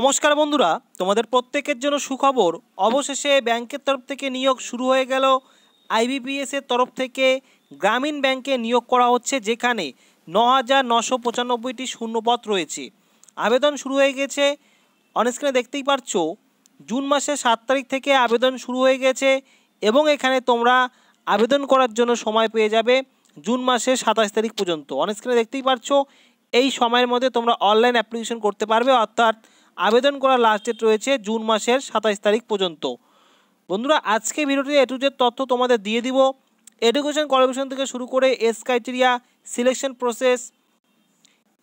নমস্কার বন্ধুরা তোমাদের প্রত্যেকের জন্য সুখবর অবশেষে ব্যাংকের তরফ থেকে নিয়োগ শুরু হয়ে গেল আইবিপিএসের তরফ থেকে গ্রামীণ ব্যাংকে নিয়োগ করা হচ্ছে যেখানে ন হাজার নশো পঁচানব্বইটি শূন্যপদ রয়েছে আবেদন শুরু হয়ে গেছে অনস্ক্রিনে দেখতেই পাচ্ছ জুন মাসের সাত তারিখ থেকে আবেদন শুরু হয়ে গেছে এবং এখানে তোমরা আবেদন করার জন্য সময় পেয়ে যাবে জুন মাসের সাতাশ তারিখ পর্যন্ত অনস্ক্রিনে দেখতেই পাচ্ছ এই সময়ের মধ্যে তোমরা অনলাইন অ্যাপ্লিকেশন করতে পারবে অর্থাৎ আবেদন করার লাস্ট ডেট রয়েছে জুন মাসের সাতাইশ তারিখ পর্যন্ত বন্ধুরা আজকে ভিডিওটিতে এ টু তথ্য তোমাদের দিয়ে দিব এডুকেশন কর্পোরেশন থেকে শুরু করে এস criteria selection process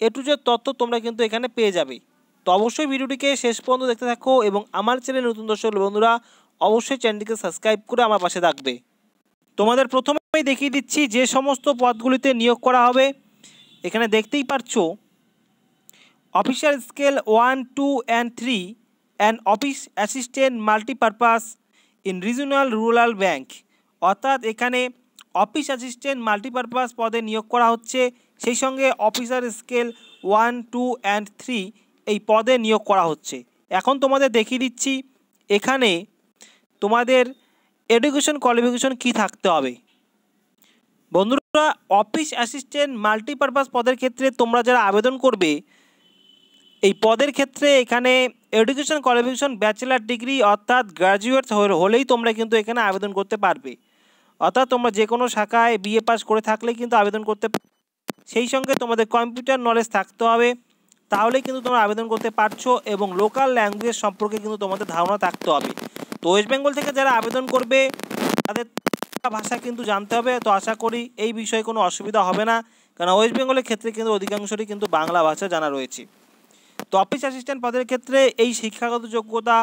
A to তথ্য তোমরা কিন্তু এখানে পেয়ে যাবে তো অবশ্যই ভিডিওটিকে শেষ পর্যন্ত দেখতে থাকো এবং আমার চ্যানেল নতুন দর্শক বন্ধুরা অবশ্যই চ্যানেলটিকে সাবস্ক্রাইব করে আমার পাশে থাকবে তোমাদের প্রথমেই দেখিয়ে দিচ্ছি যে সমস্ত পদগুলিতে নিয়োগ করা হবে এখানে দেখতেই পাচ্ছ officer scale one two and three and office assistant multipurpose in regional rural bank অর্থাৎ এখানে অফিস অ্যাসিস্ট্যান্ট মাল্টিপারপাস পদে নিয়োগ করা হচ্ছে সেই সঙ্গে officer scale one two and three এই পদে নিয়োগ করা হচ্ছে এখন তোমাদের দেখিয়ে দিচ্ছি এখানে তোমাদের এডুকেশন কোয়ালিফিকেশন কি থাকতে হবে বন্ধুরা অফিস অ্যাসিস্ট্যান্ট মাল্টিপারপাস পদের ক্ষেত্রে তোমরা যারা আবেদন করবে এই পদের ক্ষেত্রে এখানে এডুকেশন কোয়ালিফিকেশন ব্যাচেলার ডিগ্রি অর্থাৎ গ্র্যাজুয়েট হলেই তোমরা কিন্তু এখানে আবেদন করতে পারবে অর্থাৎ তোমরা যে কোনো শাখায় বিএ পাস করে থাকলে কিন্তু আবেদন করতে সেই সঙ্গে তোমাদের কম্পিউটার নলেজ থাকতে হবে তাহলে কিন্তু তোমরা আবেদন করতে পারছো এবং লোকাল ল্যাঙ্গুয়েজ সম্পর্কে কিন্তু তোমাদের ধারণা থাকতে হবে তো ওয়েস্ট বেঙ্গল থেকে যারা আবেদন করবে তাদের ভাষা কিন্তু জানতে হবে তো আশা করি এই বিষয়ে কোনো অসুবিধা হবে না কারণ ওয়েস্ট বেঙ্গলের ক্ষেত্রে কিন্তু অধিকাংশরই কিন্তু বাংলা ভাষা জানা রয়েছে তো অফিস অ্যাসিস্ট্যান্ট পদের ক্ষেত্রে এই শিক্ষাগত যোগ্যতা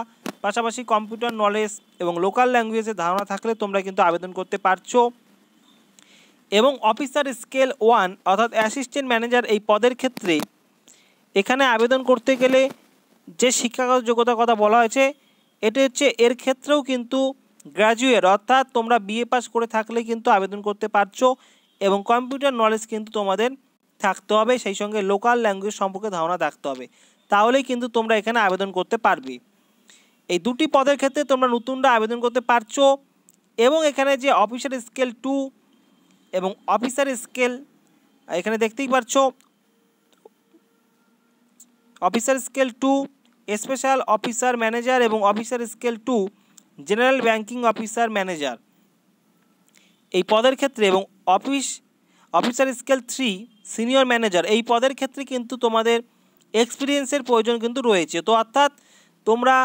পাশাপাশি কম্পিউটার নলেজ এবং লোকাল ল্যাঙ্গুয়েজের ধারণা থাকলে তোমরা কিন্তু আবেদন করতে পারছো এবং অফিসার স্কেল ওয়ান অর্থাৎ অ্যাসিস্ট্যান্ট ম্যানেজার এই পদের ক্ষেত্রে এখানে আবেদন করতে গেলে যে শিক্ষাগত যোগ্যতার কথা বলা হয়েছে এটি হচ্ছে এর ক্ষেত্রেও কিন্তু গ্র্যাজুয়েট অর্থাৎ তোমরা বিএ পাস করে থাকলে কিন্তু আবেদন করতে পারছো এবং কম্পিউটার নলেজ কিন্তু তোমাদের থাকতে হবে সেই সঙ্গে লোকাল ল্যাঙ্গুয়েজ সম্পর্কে ধারণা থাকতে হবে তাহলেই কিন্তু তোমরা এখানে আবেদন করতে পারবে এই দুটি পদের ক্ষেত্রে তোমরা নতুনরা আবেদন করতে পারছো এবং এখানে যে অফিসার স্কেল টু এবং অফিসার স্কেল এখানে দেখতেই পাচ্ছ officer scale two special officer manager এবং officer scale two general banking officer manager এই পদের ক্ষেত্রে এবং office officer scale three senior manager এই পদের ক্ষেত্রে কিন্তু তোমাদের এক্সপিরিয়েন্সের প্রয়োজন কিন্তু রয়েছে তো অর্থাৎ তোমরা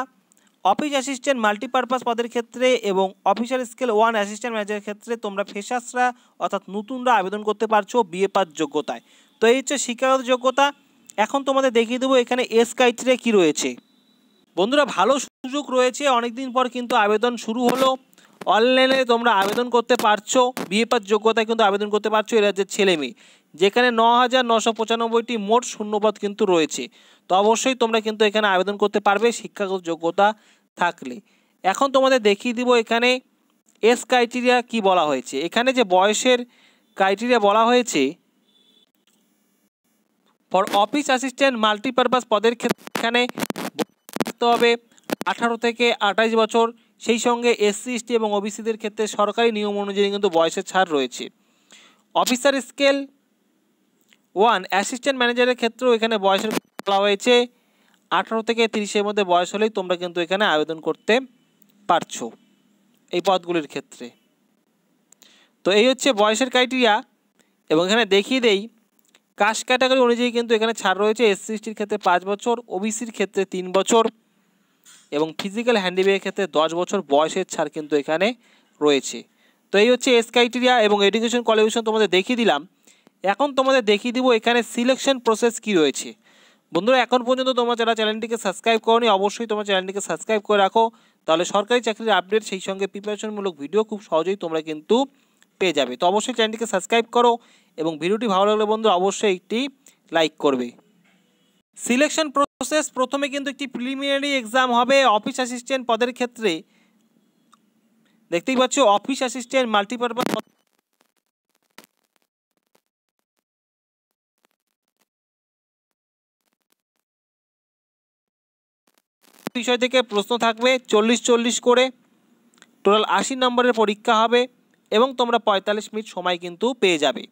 অফিস অ্যাসিস্ট্যান্ট মাল্টিপারপাস পদের ক্ষেত্রে এবং অফিসার স্কেল ওয়ান অ্যাসিস্ট্যান্ট ম্যানেজারের ক্ষেত্রে তোমরা ফেশার্সরা অর্থাৎ নতুনরা আবেদন করতে পারছো বিএ পাস যোগ্যতায় তো এই হচ্ছে শিক্ষাগত যোগ্যতা এখন তোমাদের দেখিয়ে দেবো এখানে এস ক্রাইটেরিয়া কী রয়েছে বন্ধুরা ভালো সুযোগ রয়েছে অনেকদিন পর কিন্তু আবেদন শুরু হলো অনলাইনে তোমরা আবেদন করতে পারছো বিএ পাস যোগ্যতায় কিন্তু আবেদন করতে পারছো এরা যে ছেলে মেয়ে যেখানে ন হাজার নশো পঁচানব্বইটি মোট শূন্যপদ কিন্তু রয়েছে তো অবশ্যই তোমরা কিন্তু এখানে আবেদন করতে পারবে শিক্ষাগত যোগ্যতা থাকলে এখন তোমাদের দেখিয়ে দিব এখানে এস ক্রাইটেরিয়া কি বলা হয়েছে এখানে যে বয়সের ক্রাইটেরিয়া বলা হয়েছে ফর অফিস অ্যাসিস্ট্যান্ট মাল্টিপারপাস পদের ক্ষেত্রে এখানে থাকতে হবে আঠারো থেকে আঠাইশ বছর সেই সঙ্গে এসসি এসটি এবং ওবিসিদের ক্ষেত্রে সরকারি নিয়ম অনুযায়ী কিন্তু বয়সের ছাড় রয়েছে অফিসার স্কেল ওয়ান অ্যাসিস্ট্যান্ট ম্যানেজারের ক্ষেত্রেও এখানে বয়সের বলা হয়েছে আঠারো থেকে তিরিশের মধ্যে বয়স হলেই তোমরা কিন্তু এখানে আবেদন করতে পারছো এই পদগুলির ক্ষেত্রে তো এই হচ্ছে বয়সের ক্রাইটেরিয়া এবং এখানে দেখিয়ে দেই কাস্ট ক্যাটাগরি অনুযায়ী কিন্তু এখানে ছাড় রয়েছে এস এসটির ক্ষেত্রে পাঁচ বছর ওবিসির ক্ষেত্রে তিন বছর এবং ফিজিক্যাল হ্যান্ডিব্যাগের ক্ষেত্রে দশ বছর বয়সের ছাড় কিন্তু এখানে রয়েছে তো এই হচ্ছে এস ক্রাইটেরিয়া এবং এডুকেশন কোয়ালিফিকেশন তোমাদের দেখিয়ে দিলাম এখন তোমাদের দেখিয়ে দিব এখানে সিলেকশন প্রসেস কি রয়েছে বন্ধুরা এখন পর্যন্ত তোমরা যারা চ্যানেলটিকে সাবস্ক্রাইব করনি অবশ্যই তোমার চ্যানেলটিকে সাবস্ক্রাইব করে রাখো তাহলে সরকারি চাকরির আপডেট সেই সঙ্গে প্রিপারেশনমূলক ভিডিও খুব সহজেই তোমরা কিন্তু পেয়ে যাবে তো অবশ্যই চ্যানেলটিকে সাবস্ক্রাইব করো এবং ভিডিওটি ভালো লাগলে বন্ধু অবশ্যই একটি লাইক করবে সিলেকশন প্রসেস প্রথমে কিন্তু একটি প্রিলিমিনারি এক্সাম হবে অফিস অ্যাসিস্ট্যান্ট পদের ক্ষেত্রে দেখতেই পাচ্ছ অফিস অ্যাসিস্ট্যান্ট মাল্টিপারপাস বিষয় থেকে প্রশ্ন থাকবে চল্লিশ চল্লিশ করে টোটাল আশি নম্বরের পরীক্ষা হবে এবং তোমরা পঁয়তাল্লিশ মিনিট সময় কিন্তু পেয়ে যাবে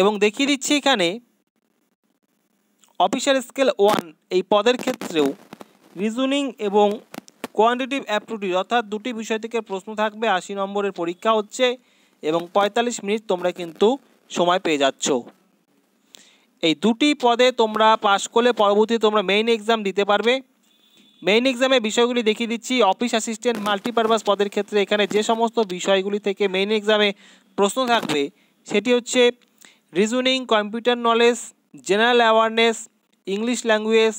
এবং দেখিয়ে দিচ্ছি এখানে অফিসার স্কেল ওয়ান এই পদের ক্ষেত্রেও রিজনিং এবং কোয়ান্টিটিভ অ্যাপ্রুটিভ অর্থাৎ দুটি বিষয় থেকে প্রশ্ন থাকবে আশি নম্বরের পরীক্ষা হচ্ছে এবং পঁয়তাল্লিশ মিনিট তোমরা কিন্তু সময় পেয়ে যাচ্ছ এই দুটি পদে তোমরা পাশ করলে পরবর্তী তোমরা মেইন এক্সাম দিতে পারবে মেইন এক্সামের বিষয়গুলি দেখিয়ে দিচ্ছি অফিস অ্যাসিস্ট্যান্ট মাল্টিপারপাস পদের ক্ষেত্রে এখানে যে সমস্ত বিষয়গুলি থেকে মেইন এক্সামে প্রশ্ন থাকবে সেটি হচ্ছে reasoning computer knowledge general awareness English language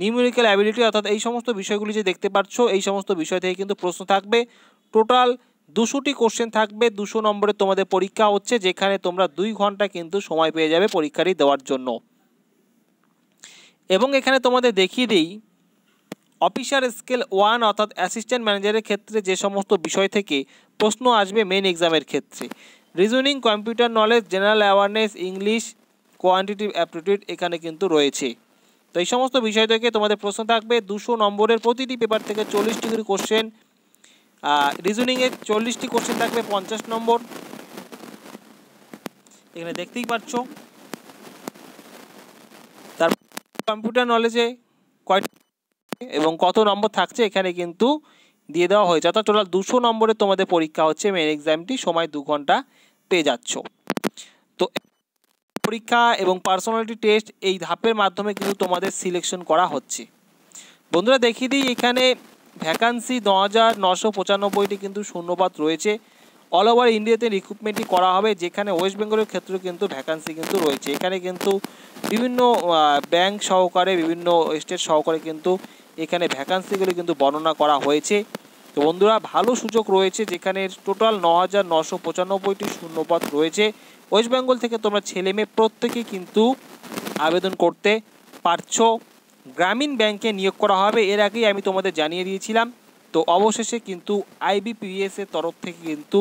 numerical ability অর্থাৎ এই সমস্ত বিষয়গুলি যে দেখতে পাচ্ছ এই সমস্ত বিষয় থেকে কিন্তু প্রশ্ন থাকবে টোটাল দুশোটি কোশ্চেন থাকবে দুশো নম্বরে তোমাদের পরীক্ষা হচ্ছে যেখানে তোমরা দুই ঘন্টা কিন্তু সময় পেয়ে যাবে পরীক্ষাটি দেওয়ার জন্য এবং এখানে তোমাদের দেখিয়ে দিই অফিসার স্কেল ওয়ান অর্থাৎ অ্যাসিস্ট্যান্ট ম্যানেজারের ক্ষেত্রে যে সমস্ত বিষয় থেকে প্রশ্ন আসবে মেন এক্সামের ক্ষেত্রে reasoning computer knowledge general awareness English quantitative aptitude এখানে কিন্তু রয়েছে তো এই সমস্ত বিষয় থেকে তোমাদের প্রশ্ন থাকবে দুশো নম্বরের প্রতিটি পেপার থেকে চল্লিশ ডিগ্রি কোশ্চেন রিজনিংয়ে চল্লিশটি কোশ্চেন থাকবে পঞ্চাশ নম্বর এখানে দেখতেই পাচ্ছ তার কম্পিউটার নলেজে কয়টা এবং কত নম্বর থাকছে এখানে কিন্তু দিয়ে দেওয়া হয়েছে অর্থাৎ টোটাল দুশো নম্বরে তোমাদের পরীক্ষা হচ্ছে মেন এক্সামটি সময় দু ঘন্টা পেয়ে যাচ্ছ তো পরীক্ষা এবং পার্সোনালিটি টেস্ট এই ধাপের মাধ্যমে কিন্তু তোমাদের সিলেকশন করা হচ্ছে বন্ধুরা দেখিয়ে দিই এখানে ভ্যাকান্সি ন হাজার নশো পঁচানব্বইটি কিন্তু শূন্যপাত রয়েছে অল ওভার ইন্ডিয়াতে রিক্রুটমেন্টটি করা হবে যেখানে ওয়েস্ট বেঙ্গলের ক্ষেত্রে কিন্তু ভ্যাকান্সি কিন্তু রয়েছে এখানে কিন্তু বিভিন্ন ব্যাংক সহকারে বিভিন্ন স্টেট সহকারে কিন্তু এখানে ভ্যাকান্সিগুলি কিন্তু বর্ণনা করা হয়েছে তো বন্ধুরা ভালো সুযোগ রয়েছে যেখানে টোটাল ন হাজার নশো পঁচানব্বইটি শূন্যপাত রয়েছে ওয়েস্ট বেঙ্গল থেকে তোমরা ছেলে মেয়ে প্রত্যেকেই কিন্তু আবেদন করতে পারছো গ্রামীণ ব্যাংকে নিয়োগ করা হবে এর আগেই আমি তোমাদের জানিয়ে দিয়েছিলাম তো অবশেষে কিন্তু আইবিপিএস এর তরফ থেকে কিন্তু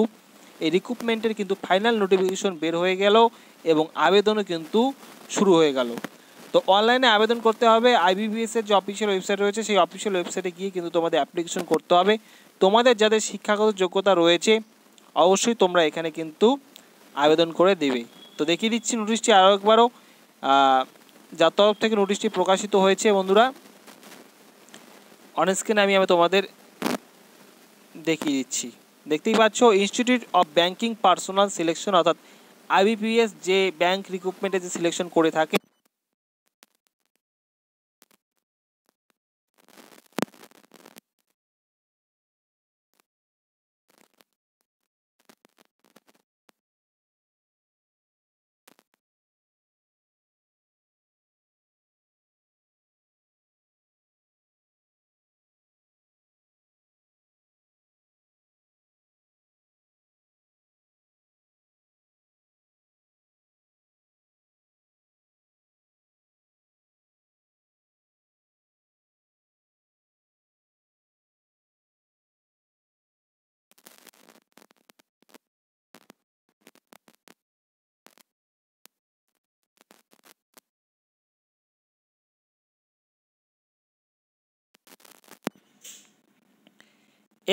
এই রিক্রুটমেন্টের কিন্তু ফাইনাল নোটিফিকেশন বের হয়ে গেল এবং আবেদনও কিন্তু শুরু হয়ে গেল তো অনলাইনে আবেদন করতে হবে আইবিবিএস এর যে অফিসিয়াল ওয়েবসাইট রয়েছে সেই অফিসিয়াল ওয়েবসাইটে গিয়ে কিন্তু তোমাদের অ্যাপ্লিকেশন করতে হবে তোমাদের যাদের শিক্ষাগত যোগ্যতা রয়েছে অবশ্যই তোমরা এখানে কিন্তু আবেদন করে দেবে তো দেখিয়ে দিচ্ছি নোটিশটি আরও একবারও যার তরফ থেকে নোটিশটি প্রকাশিত হয়েছে বন্ধুরা অনস্ক্রিনে আমি আমি তোমাদের দেখিয়ে দিচ্ছি দেখতেই পাচ্ছ institute of banking personnel selection অর্থাৎ আইবিপিএস যে ব্যাংক রিক্রুটমেন্টে যে সিলেকশন করে থাকে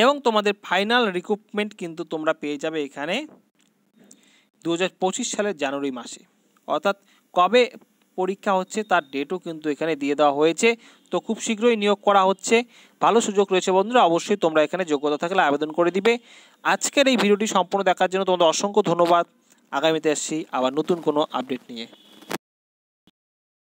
এবং তোমাদের ফাইনাল রিক্রুটমেন্ট কিন্তু তোমরা পেয়ে যাবে এখানে দু সালের জানুয়ারি মাসে অর্থাৎ কবে পরীক্ষা হচ্ছে তার ডেটও কিন্তু এখানে দিয়ে দেওয়া হয়েছে তো খুব শীঘ্রই নিয়োগ করা হচ্ছে ভালো সুযোগ রয়েছে বন্ধুরা অবশ্যই তোমরা এখানে যোগ্যতা থাকলে আবেদন করে দিবে আজকের এই ভিডিওটি সম্পূর্ণ দেখার জন্য তোমাদের অসংখ্য ধন্যবাদ আগামীতে আসছি আবার নতুন কোনো আপডেট নিয়ে